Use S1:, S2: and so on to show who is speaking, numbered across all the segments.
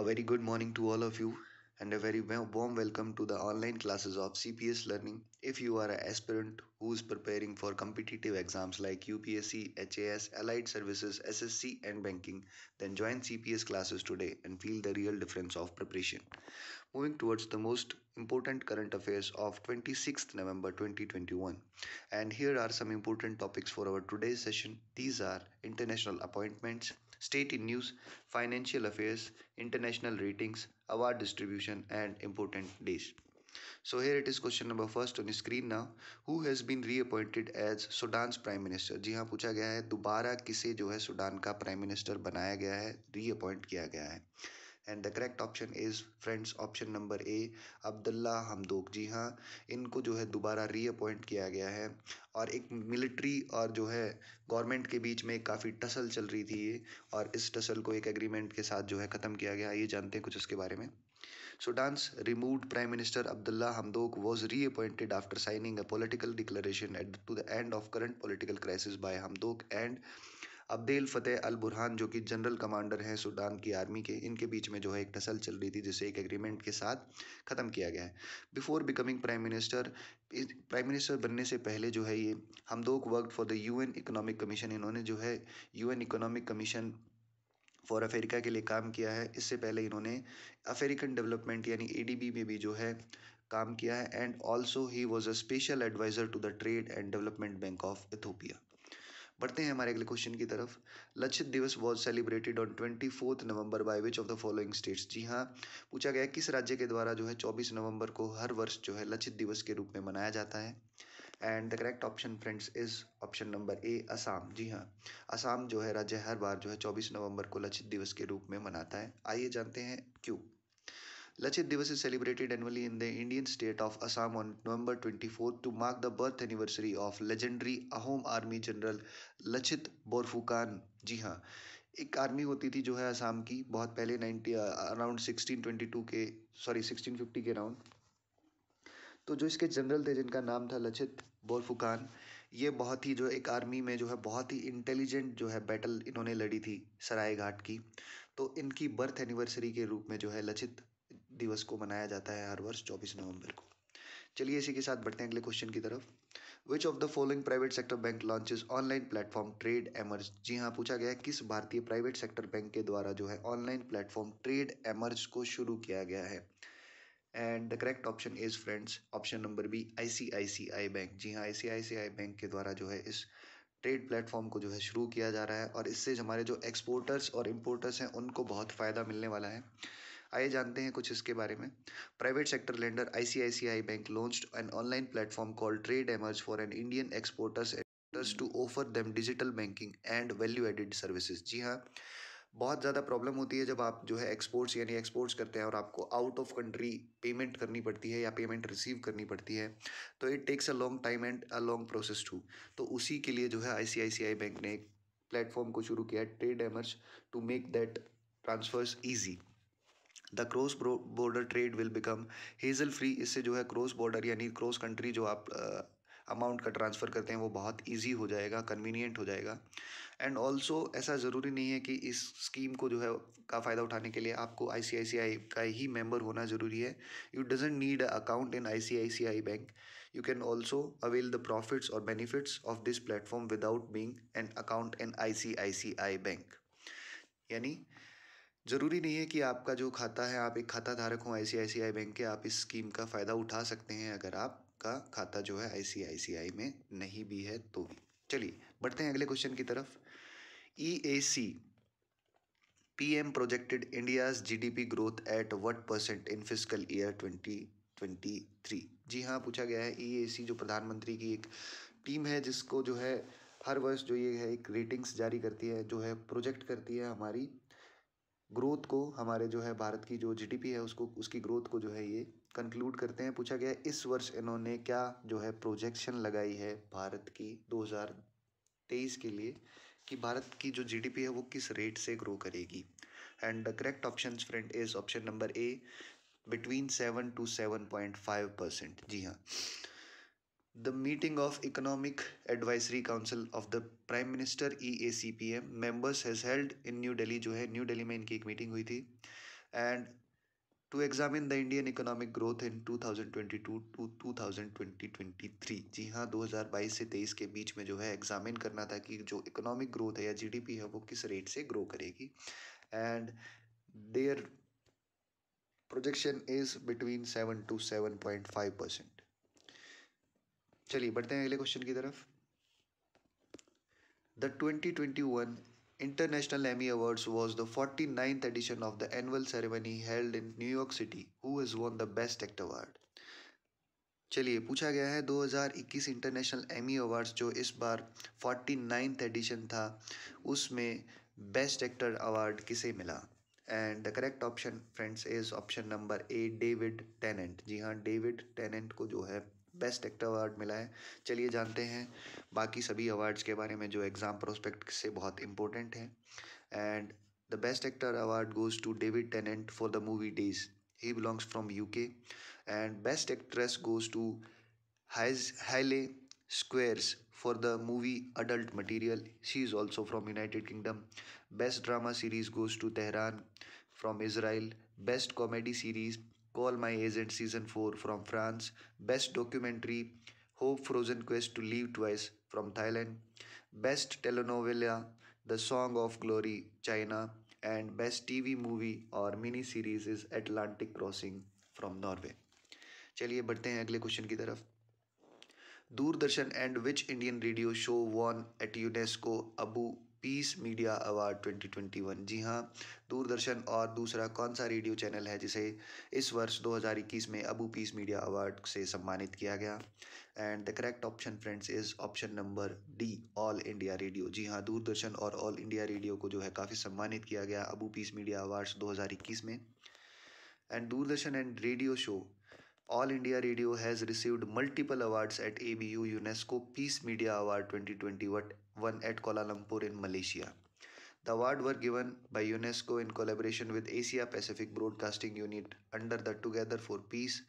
S1: A very good morning to all of you and a very warm welcome to the online classes of CPS Learning. If you are an aspirant who is preparing for competitive exams like UPSC, HAS, Allied Services, SSC and Banking, then join CPS classes today and feel the real difference of preparation. Moving towards the most important current affairs of 26th November 2021. And here are some important topics for our today's session. These are international appointments, state in news, financial affairs, international ratings, award distribution, and important days. So here it is question number first on screen now. Who has been reappointed as Sudan's prime minister? जी हाँ पूछा गया है दोबारा किसे जो है Sudan का prime minister बनाया गया है रीअपॉइंट किया गया है and the correct option is friends option number A Abdullah Hamdok जी हाँ इनको जो है दोबारा रीअपॉइंट किया गया है और एक मिलिट्री और जो है गवर्नमेंट के बीच में काफ़ी टसल चल रही थी ये और इस टसल को एक एग्रीमेंट के साथ जो है ख़त्म किया गया ये जानते हैं कुछ उसके बारे में Sudan's remove prime minister Abdullah Hamdok was reappointed after signing a political declaration at to the end of current political crisis by Hamdok and Abdel Fattah al Burhan जो कि जनरल कमांडर हैं Sudan की army के इनके बीच में जो है एक टसल चल रही थी जिसे एक एग्रीमेंट के साथ ख़त्म किया गया है before becoming prime minister prime minister बनने से पहले जो है ये Hamdok work for the an economic commission इन्होंने जो है an economic commission for Africa के लिए काम किया है इससे पहले इन्होंने अफ्रीकन डेवलपमेंट यानी ए में भी जो है काम किया है and also he was a special adviser to the trade and development bank of Ethiopia बढ़ते हैं हमारे अगले क्वेश्चन की तरफ Lachit Diwas was celebrated on twenty fourth November by which of the following states जी हाँ पूछा गया किस राज्य के द्वारा जो है चौबीस नवंबर को हर वर्ष जो है लक्षित दिवस के रूप में मनाया जाता है and the correct option friends is option number A Assam जी हाँ असम जो है राज्य हर बार जो है चौबीस नवंबर को लक्षित दिवस के रूप में मनाता है आइए जानते हैं क्यों Lachit Divas is celebrated annually in the Indian state of Assam on November 24 to mark the birth anniversary of legendary Ahom army general Lachit Borphukan जी हाँ एक आर्मी होती थी जो है असम की बहुत पहले ninety around sixteen twenty two के सॉरी सिक्सटीन फिफ्टी के अराउंड तो जो इसके जनरल थे जिनका नाम था लचित बोरफुकान ये बहुत ही जो एक आर्मी में जो है बहुत ही इंटेलिजेंट जो है बैटल इन्होंने लड़ी थी सराय घाट की तो इनकी बर्थ एनिवर्सरी के रूप में जो है लचित दिवस को मनाया जाता है हर वर्ष चौबीस नवंबर को चलिए इसी के साथ बढ़ते हैं अगले क्वेश्चन की तरफ which of the following private sector bank launches online platform trade emerge जी हाँ पूछा गया है किस भारतीय प्राइवेट सेक्टर बैंक के द्वारा जो है ऑनलाइन प्लेटफॉर्म ट्रेड एमर्ज को शुरू किया गया है and the correct option is friends option number B I I C C I bank जी हाँ I I C C I bank के द्वारा जो है इस ट्रेड प्लेटफॉर्म को जो है शुरू किया जा रहा है और इससे हमारे जो एक्सपोर्टर्स और इम्पोर्टर्स हैं उनको बहुत फ़ायदा मिलने वाला है आइए जानते हैं कुछ इसके बारे में private sector lender ICICI bank launched an online platform call trade emerge for an Indian exporters to offer them digital banking and value added services जी हाँ बहुत ज़्यादा प्रॉब्लम होती है जब आप जो है एक्सपोर्ट्स यानी एक्सपोर्ट्स करते हैं और आपको आउट ऑफ कंट्री पेमेंट करनी पड़ती है या पेमेंट रिसीव करनी पड़ती है तो it takes a long time and a long process to तो उसी के लिए जो है आईसीआईसीआई बैंक ने एक प्लेटफॉर्म को शुरू किया trade emerge to make that transfers easy the cross border trade will become hassle free इससे जो है क्रॉस बॉर्डर यानी क्रॉस कंट्री जो आप अमाउंट का ट्रांसफ़र करते हैं वो बहुत ईजी हो जाएगा कन्वीनियंट हो जाएगा एंड ऑल्सो ऐसा ज़रूरी नहीं है कि इस स्कीम को जो है का फ़ायदा उठाने के लिए आपको आई सी सी आई आई का ही मेम्बर होना ज़रूरी है you doesn't need account in I C C I I bank you can also avail the profits और benefits of this platform without being an account in I I C C I bank यानी ज़रूरी नहीं है कि आपका जो खाता है आप एक खाता धारक हों आई बैंक के आप इस स्कीम का फ़ायदा उठा सकते हैं अगर आपका खाता जो है आई में नहीं भी है तो भी चलिए बढ़ते हैं अगले क्वेश्चन की तरफ E A C P M projected India's G D P growth at what percent in physical year twenty twenty three जी हाँ पूछा गया है ई ए सी जो प्रधानमंत्री की एक टीम है जिसको जो है हर वर्ष जो ये है एक रेटिंग्स जारी करती है जो है प्रोजेक्ट करती है हमारी ग्रोथ को हमारे जो है भारत की जो जीडीपी है उसको उसकी ग्रोथ को जो है ये कंक्लूड करते हैं पूछा गया इस वर्ष इन्होंने क्या जो है प्रोजेक्शन लगाई है भारत की 2023 के लिए कि भारत की जो जीडीपी है वो किस रेट से ग्रो करेगी and the correct option friend is option number A between seven to seven point five percent जी हाँ the meeting of economic advisory council of the prime minister E A C P M members has held in New Delhi जो है new daily में इनकी एक meeting हुई थी and to examine the Indian economic growth in two thousand twenty two to two thousand twenty twenty three जी हाँ दो हज़ार बाईस से तेईस के बीच में जो है एग्जामिन करना था कि जो इकोनॉमिक ग्रोथ है या जी डी पी है वो किस रेट से ग्रो करेगी and their projection is between seven to seven point five percent चलिए बढ़ते हैं अगले क्वेश्चन की तरफ the twenty twenty one international Emmy Awards was the forty ninth edition of the annual ceremony held in New York city who is won the best act award चलिए पूछा गया है 2021 इंटरनेशनल एमी अवार्ड्स जो इस बार forty ninth addition था उसमें best actor award किसे मिला and the correct option friends is option number A David Tennant जी हाँ डेविड टेनेंट को जो है बेस्ट एक्टर अवार्ड मिला है चलिए जानते हैं बाकी सभी अवार्ड्स के बारे में जो एग्ज़ाम प्रोस्पेक्ट से बहुत इंपॉर्टेंट है and the best actor award goes to David Tennant for the movie Des he belongs from U K and best actress goes to Hayes Hayley Squires for the movie adult material she is also from United Kingdom best drama series goes to Tehran from Israel best comedy series Call My Agent Season 4 from France, Best Documentary, Hope Frozen Quest to Leave Twice from Thailand, Best Telenovela, The Song of Glory, China, and Best TV Movie or Mini Series is Atlantic Crossing from Norway. चलिए बढ़ते हैं अगले question की तरफ Doordarshan and which Indian radio show won at UNESCO Abu peace media award 2021 जी हाँ दूरदर्शन और दूसरा कौन सा रेडियो चैनल है जिसे इस वर्ष 2021 में अबू पीस मीडिया अवार्ड से सम्मानित किया गया and the correct option friends is option number D All India Radio जी हाँ दूरदर्शन और ऑल इंडिया रेडियो को जो है काफ़ी सम्मानित किया गया अबू पीस मीडिया अवार्ड्स दो में and Doordarshan and radio show All India Radio has received multiple awards at ABU UNESCO Peace Media Award 2021 one at Kuala Lumpur in Malaysia. The award were given by UNESCO in collaboration with Asia Pacific Broadcasting Unit under the Together for Peace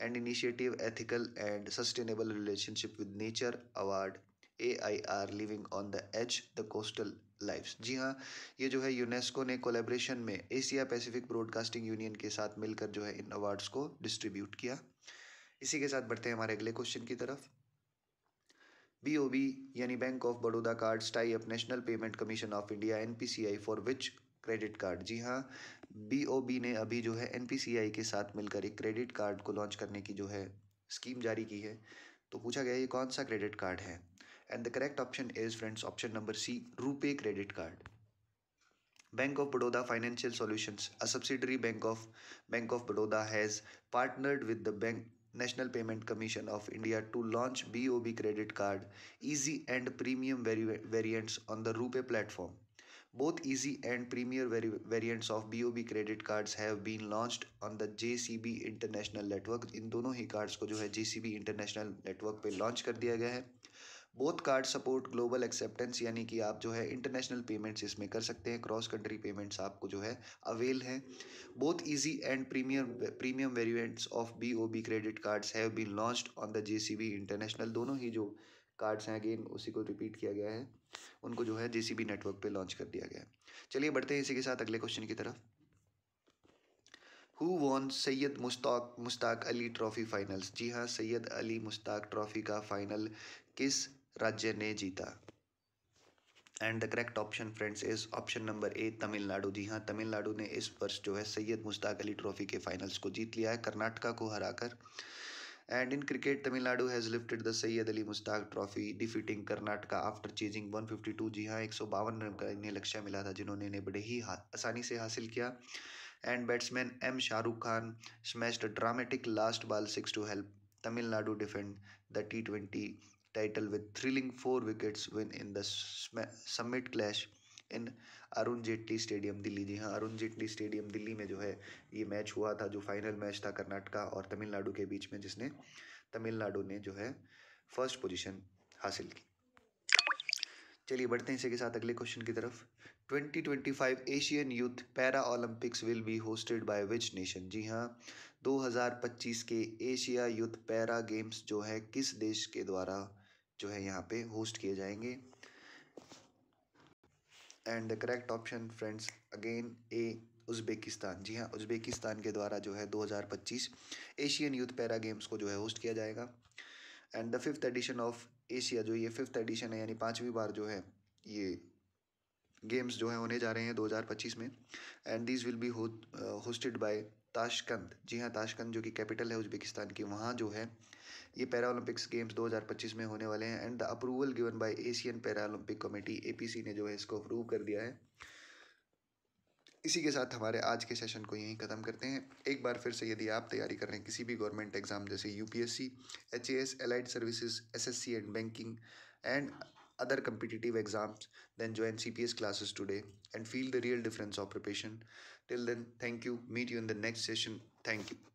S1: and Initiative Ethical and Sustainable Relationship with Nature Award AIR Living on the Edge the Coastal Lives. जी हाँ ये जो है UNESCO ने collaboration में Asia Pacific broadcasting union के साथ मिलकर जो है इन अवार्ड्स को डिस्ट्रीब्यूट किया इसी के साथ बढ़ते हैं हमारे अगले क्वेश्चन की तरफ बी यानी bank of Baroda cards tie up national payment commission of India an for which credit card जी हाँ बी ने अभी जो है एन के साथ मिलकर एक क्रेडिट कार्ड को लॉन्च करने की जो है स्कीम जारी की है तो पूछा गया ये कौन सा क्रेडिट कार्ड है and the correct option is friends option number C RuPay credit card bank of Baroda financial solution a subsidiary bank of bank of Baroda has partnered with the bank national payment commission of India to launch B O B credit card easy and premium variants on the RuPay platform both easy and premier variants of B O B credit cards have been launched on the J C B international network in दोनों ही cards को जो है J C B international network पर लॉन्च कर दिया गया है both card support global acceptance यानी कि आप जो है इंटरनेशनल पेमेंट्स इसमें कर सकते हैं क्रॉस कंट्री पेमेंट्स आपको जो है अवेल हैं both easy and premium premium variants of B O B credit cards have been launched on the J C B international दोनों ही जो कार्ड्स हैं अगेन उसी को रिपीट किया गया है उनको जो है जे नेटवर्क पर लॉन्च कर दिया गया है चलिए बढ़ते हैं इसी के साथ अगले क्वेश्चन की तरफ who won Syed Mushtaq Mushtaq Ali trophy finals जी हाँ सैयद अली मुश्ताक ट्रॉफ़ी का फाइनल किस राज्य ने जीता and the correct option friends is option number A Tamil Nadu जी हाँ तमिलनाडु ने इस वर्ष जो है सैयद मुश्ताक अली ट्रॉफी के फाइनल्स को जीत लिया है कर्नाटका को हराकर and in cricket Tamil Nadu has lifted the Syed Ali Mushtaq trophy defeating Karnataka after chasing 152 जी हाँ एक रन का इन्हें लक्ष्य मिला था जिन्होंने इन्हें बड़े ही आसानी से हासिल किया and batsman M Shahrukh Khan smashed dramatic last ball six to help Tamil Nadu defend the T twenty title with thrilling four wickets win in the summit clash in Arun Jaitley stadium Delhi जी हाँ अरुण जेटली स्टेडियम दिल्ली में जो है ये मैच हुआ था जो फाइनल मैच था कर्नाटका और तमिलनाडु के बीच में जिसने तमिलनाडु ने जो है फर्स्ट पोजीशन हासिल की चलिए बढ़ते हैं इसी के साथ अगले क्वेश्चन की तरफ 2025 Asian youth para Olympics will be hosted by which nation जी हाँ 2025 के एशिया यूथ पैरा गेम्स जो है किस देश के द्वारा जो है यहाँ पे होस्ट किए जाएंगे and the correct option friends again A Uzbekistan जी हाँ उज़्बेकिस्तान के द्वारा जो है 2025 एशियन यूथ पैरा गेम्स को जो है होस्ट किया जाएगा and the fifth edition of Asia जो ये फिफ्थ एडिशन है यानी पाँचवीं बार जो है ये गेम्स जो है होने जा रहे हैं 2025 में and this will be hosted by Tashkent जी हाँ ताशकंद जो कि कैपिटल है उज़्बेकिस्तान की वहाँ जो है ये पैरालंपिक्स गेम्स 2025 में होने वाले हैं and the approval given by Asian paralympic committee APC ने जो है इसको अप्रूव कर दिया है इसी के साथ हमारे आज के सेशन को यहीं ख़त्म करते हैं एक बार फिर से यदि आप तैयारी कर रहे हैं किसी भी गवर्नमेंट एग्ज़ाम जैसे U P allied services SSC and banking and other competitive exams see join cps classes today and feel the real difference of preparation till then thank you meet you in the next session thank you